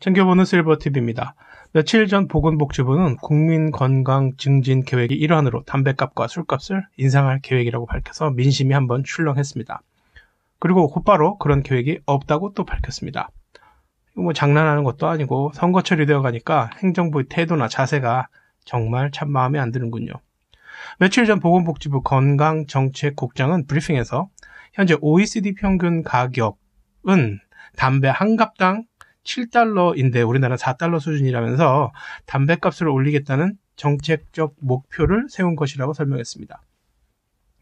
챙겨보는 실버팁입니다. 며칠 전 보건복지부는 국민건강증진 계획의 일환으로 담배값과 술값을 인상할 계획이라고 밝혀서 민심이 한번 출렁했습니다. 그리고 곧바로 그런 계획이 없다고 또 밝혔습니다. 뭐 장난하는 것도 아니고 선거철이 되어가니까 행정부의 태도나 자세가 정말 참 마음에 안 드는군요. 며칠 전 보건복지부 건강정책국장은 브리핑에서 현재 OECD 평균 가격은 담배 한 갑당 7달러인데 우리나라 4달러 수준이라면서 담배값을 올리겠다는 정책적 목표를 세운 것이라고 설명했습니다.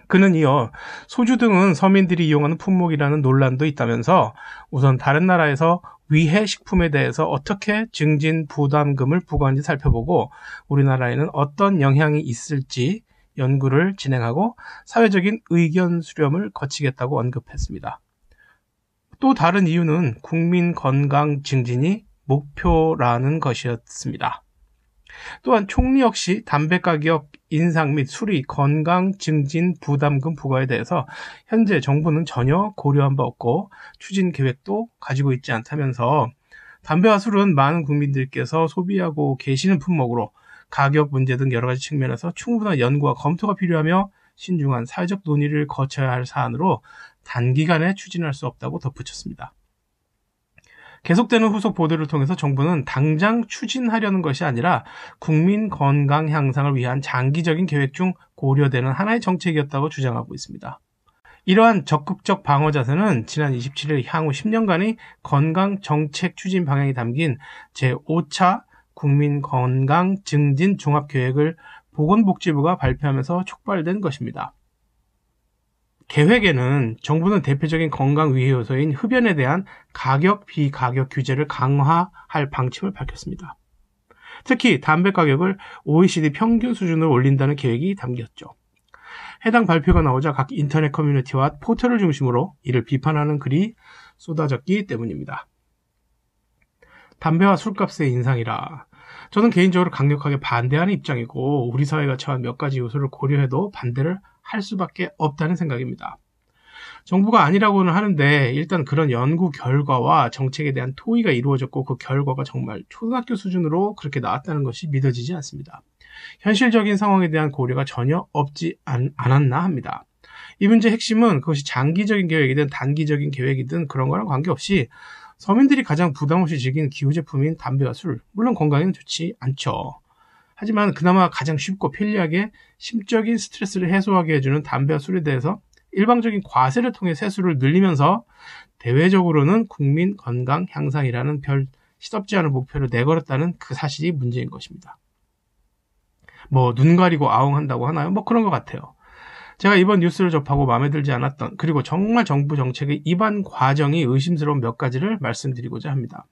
그는 이어 소주 등은 서민들이 이용하는 품목이라는 논란도 있다면서 우선 다른 나라에서 위해 식품에 대해서 어떻게 증진 부담금을 부과한지 살펴보고 우리나라에는 어떤 영향이 있을지 연구를 진행하고 사회적인 의견 수렴을 거치겠다고 언급했습니다. 또 다른 이유는 국민 건강 증진이 목표라는 것이었습니다. 또한 총리 역시 담배 가격 인상 및 수리 건강 증진 부담금 부과에 대해서 현재 정부는 전혀 고려한 바 없고 추진 계획도 가지고 있지 않다면서 담배와 술은 많은 국민들께서 소비하고 계시는 품목으로 가격 문제 등 여러 가지 측면에서 충분한 연구와 검토가 필요하며 신중한 사회적 논의를 거쳐야 할 사안으로 단기간에 추진할 수 없다고 덧붙였습니다. 계속되는 후속 보도를 통해서 정부는 당장 추진하려는 것이 아니라 국민 건강 향상을 위한 장기적인 계획 중 고려되는 하나의 정책이었다고 주장하고 있습니다. 이러한 적극적 방어 자세는 지난 27일 향후 10년간의 건강 정책 추진 방향이 담긴 제5차 국민 건강 증진 종합 계획을 보건복지부가 발표하면서 촉발된 것입니다. 계획에는 정부는 대표적인 건강 위해 요소인 흡연에 대한 가격 비가격 규제를 강화할 방침을 밝혔습니다. 특히 담배 가격을 OECD 평균 수준으로 올린다는 계획이 담겼죠. 해당 발표가 나오자 각 인터넷 커뮤니티와 포털을 중심으로 이를 비판하는 글이 쏟아졌기 때문입니다. 담배와 술값의 인상이라 저는 개인적으로 강력하게 반대하는 입장이고 우리 사회가 처한 몇 가지 요소를 고려해도 반대를 할 수밖에 없다는 생각입니다. 정부가 아니라고는 하는데 일단 그런 연구 결과와 정책에 대한 토의가 이루어졌고 그 결과가 정말 초등학교 수준으로 그렇게 나왔다는 것이 믿어지지 않습니다. 현실적인 상황에 대한 고려가 전혀 없지 않, 않았나 합니다. 이 문제의 핵심은 그것이 장기적인 계획이든 단기적인 계획이든 그런 거랑 관계없이 서민들이 가장 부담없이 즐기는 기후제품인 담배와 술, 물론 건강에는 좋지 않죠. 하지만 그나마 가장 쉽고 편리하게 심적인 스트레스를 해소하게 해주는 담배와 술에 대해서 일방적인 과세를 통해 세수를 늘리면서 대외적으로는 국민 건강 향상이라는 별 시덥지 않은 목표를 내걸었다는 그 사실이 문제인 것입니다. 뭐 눈 가리고 아웅한다고 하나요? 뭐 그런 것 같아요. 제가 이번 뉴스를 접하고 마음에 들지 않았던 그리고 정말 정부 정책의 입안 과정이 의심스러운 몇 가지를 말씀드리고자 합니다.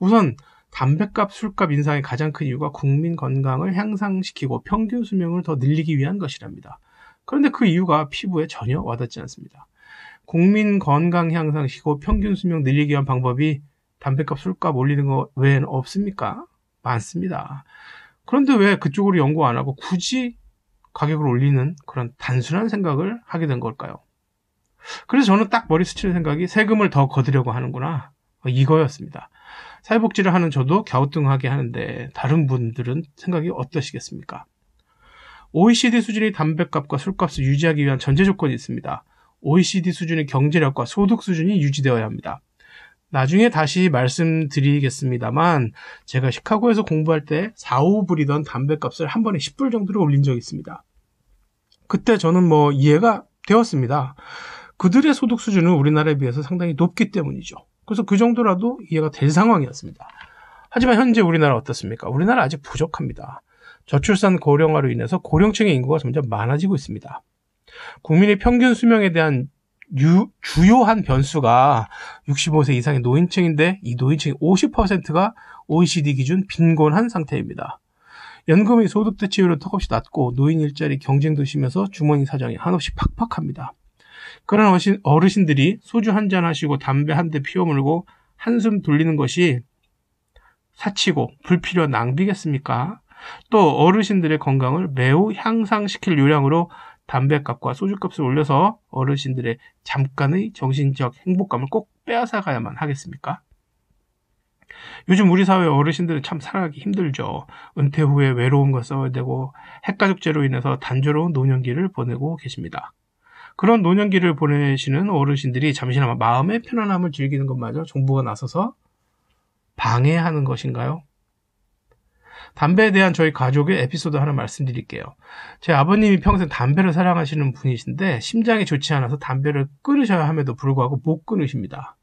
우선 담배값, 술값 인상의 가장 큰 이유가 국민 건강을 향상시키고 평균 수명을 더 늘리기 위한 것이랍니다. 그런데 그 이유가 피부에 전혀 와닿지 않습니다. 국민 건강 향상시키고 평균 수명 늘리기 위한 방법이 담배값, 술값 올리는 것외에는 없습니까? 많습니다. 그런데 왜 그쪽으로 연구 안 하고 굳이 가격을 올리는 그런 단순한 생각을 하게 된 걸까요? 그래서 저는 딱 머리 스치는 생각이 세금을 더 거두려고 하는구나. 이거였습니다. 사회복지를 하는 저도 갸우뚱하게 하는데 다른 분들은 생각이 어떠시겠습니까? OECD 수준의 담배값과 술값을 유지하기 위한 전제 조건이 있습니다. OECD 수준의 경제력과 소득 수준이 유지되어야 합니다. 나중에 다시 말씀드리겠습니다만 제가 시카고에서 공부할 때 4, 5불이던 담배값을 한 번에 10불 정도로 올린 적이 있습니다. 그때 저는 뭐 이해가 되었습니다. 그들의 소득 수준은 우리나라에 비해서 상당히 높기 때문이죠. 그래서 그 정도라도 이해가 될 상황이었습니다. 하지만 현재 우리나라 어떻습니까? 우리나라 아직 부족합니다. 저출산 고령화로 인해서 고령층의 인구가 점점 많아지고 있습니다. 국민의 평균 수명에 대한 유, 주요한 변수가 65세 이상의 노인층인데 이 노인층의 50%가 OECD 기준 빈곤한 상태입니다. 연금의 소득 대체율은 턱없이 낮고 노인 일자리 경쟁도 심해서 주머니 사정이 한없이 팍팍합니다. 그런 어르신들이 소주 한잔 하시고 담배 한 대 피워 물고 한숨 돌리는 것이 사치고 불필요 낭비겠습니까? 또 어르신들의 건강을 매우 향상시킬 요량으로 담배값과 소주값을 올려서 어르신들의 잠깐의 정신적 행복감을 꼭 빼앗아 가야만 하겠습니까? 요즘 우리 사회 어르신들은 참 살아가기 힘들죠. 은퇴 후에 외로움과 싸워야 되고 핵가족제로 인해서 단조로운 노년기를 보내고 계십니다. 그런 노년기를 보내시는 어르신들이 잠시나마 마음의 편안함을 즐기는 것마저 정부가 나서서 방해하는 것인가요? 담배에 대한 저희 가족의 에피소드 하나 말씀드릴게요. 제 아버님이 평생 담배를 사랑하시는 분이신데 심장이 좋지 않아서 담배를 끊으셔야 함에도 불구하고 못 끊으십니다.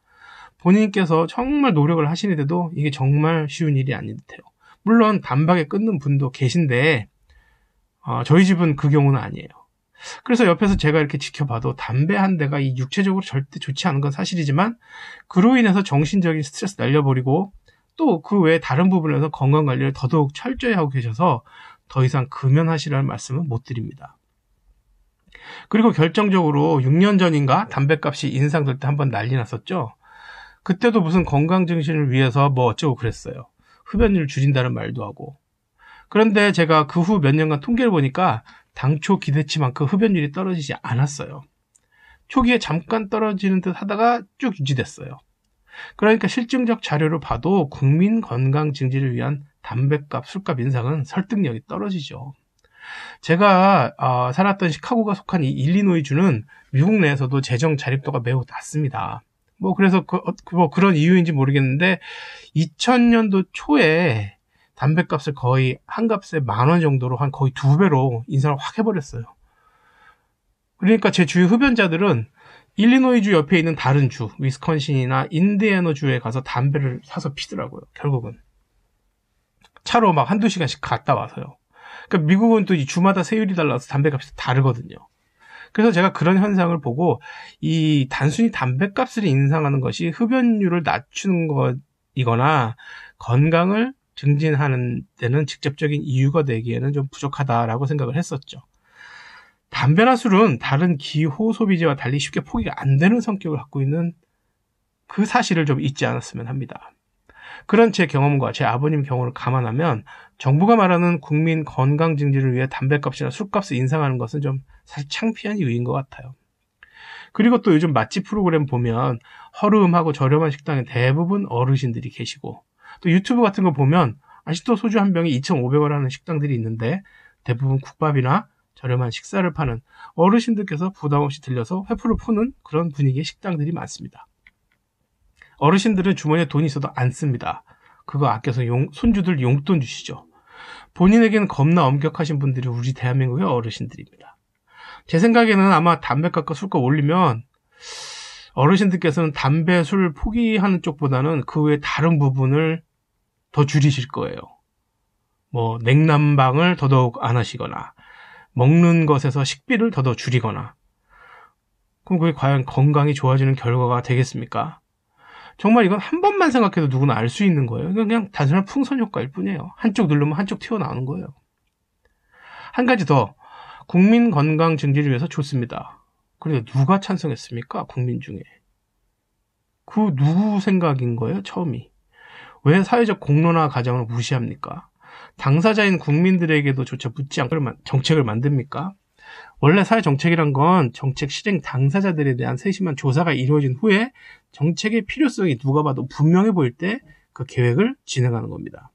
본인께서 정말 노력을 하시는데도 이게 정말 쉬운 일이 아닌 듯해요. 물론 단박에 끊는 분도 계신데 어, 저희 집은 그 경우는 아니에요. 그래서 옆에서 제가 이렇게 지켜봐도 담배 한 대가 이 육체적으로 절대 좋지 않은 건 사실이지만 그로 인해서 정신적인 스트레스 날려버리고 또 그 외에 다른 부분에서 건강 관리를 더더욱 철저히 하고 계셔서 더 이상 금연하시라는 말씀은 못 드립니다. 그리고 결정적으로 6년 전인가 담배값이 인상될 때 한번 난리 났었죠. 그때도 무슨 건강 증신을 위해서 뭐 어쩌고 그랬어요. 흡연율 줄인다는 말도 하고 그런데 제가 그 후 몇 년간 통계를 보니까 당초 기대치만큼 그 흡연율이 떨어지지 않았어요. 초기에 잠깐 떨어지는 듯 하다가 쭉 유지됐어요. 그러니까 실증적 자료를 봐도 국민 건강 증진을 위한 담배값, 술값 인상은 설득력이 떨어지죠. 제가 어, 살았던 시카고가 속한 이 일리노이주는 미국 내에서도 재정 자립도가 매우 낮습니다. 뭐 그래서 그, 어, 그 뭐 그런 이유인지 모르겠는데 2000년도 초에 담배값을 거의 한 값에 만 원 정도로 한 거의 두 배로 인상을 확 해버렸어요. 그러니까 제 주위 흡연자들은 일리노이주 옆에 있는 다른 주, 위스콘신이나 인디애너주에 가서 담배를 사서 피더라고요. 결국은 차로 막 한두 시간씩 갔다 와서요. 그러니까 미국은 또 주마다 세율이 달라서 담배값이 다르거든요. 그래서 제가 그런 현상을 보고 이 단순히 담배값을 인상하는 것이 흡연율을 낮추는 것이거나 건강을 증진하는 데는 직접적인 이유가 되기에는 좀 부족하다라고 생각을 했었죠. 담배나 술은 다른 기호 소비재와 달리 쉽게 포기가 안 되는 성격을 갖고 있는 그 사실을 좀 잊지 않았으면 합니다. 그런 제 경험과 제 아버님 경우를 감안하면 정부가 말하는 국민 건강 증진을 위해 담배값이나 술값을 인상하는 것은 좀 사실 창피한 이유인 것 같아요. 그리고 또 요즘 맛집 프로그램 보면 허름하고 저렴한 식당에 대부분 어르신들이 계시고 또 유튜브 같은 거 보면 아직도 소주 한 병이 2,500원 하는 식당들이 있는데 대부분 국밥이나 저렴한 식사를 파는 어르신들께서 부담 없이 들려서 회포를 푸는 그런 분위기의 식당들이 많습니다. 어르신들은 주머니에 돈이 있어도 안 씁니다. 그거 아껴서 용, 손주들 용돈 주시죠. 본인에게는 겁나 엄격하신 분들이 우리 대한민국의 어르신들입니다. 제 생각에는 아마 담배값과 술값 올리면 어르신들께서는 담배, 술 포기하는 쪽보다는 그 외 다른 부분을 더 줄이실 거예요. 뭐 냉난방을 더더욱 안 하시거나 먹는 것에서 식비를 더더 욱 줄이거나 그럼 그게 과연 건강이 좋아지는 결과가 되겠습니까? 정말 이건 한 번만 생각해도 누구나 알 수 있는 거예요. 그냥 단순한 풍선 효과일 뿐이에요. 한쪽 누르면 한쪽 튀어나오는 거예요. 한 가지 더 국민 건강 증진을 위해서 좋습니다. 그런데 누가 찬성했습니까? 국민 중에 그 누구 생각인 거예요? 처음이 왜 사회적 공론화 과정을 무시합니까? 당사자인 국민들에게도 조차 묻지 않고 정책을 만듭니까? 원래 사회 정책이란 건 정책 실행 당사자들에 대한 세심한 조사가 이루어진 후에 정책의 필요성이 누가 봐도 분명해 보일 때 그 계획을 진행하는 겁니다.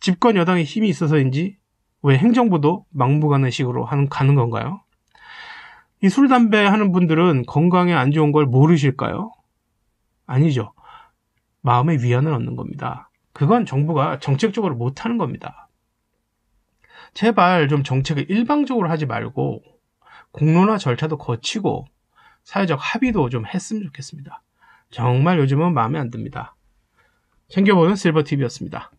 집권 여당의 힘이 있어서인지 왜 행정부도 막무가내 식으로 하는, 가는 건가요? 이 술, 담배 하는 분들은 건강에 안 좋은 걸 모르실까요? 아니죠. 마음의 위안을 얻는 겁니다. 그건 정부가 정책적으로 못하는 겁니다. 제발 좀 정책을 일방적으로 하지 말고 공론화 절차도 거치고 사회적 합의도 좀 했으면 좋겠습니다. 정말 요즘은 마음에 안 듭니다. 챙겨보는 실버TV였습니다.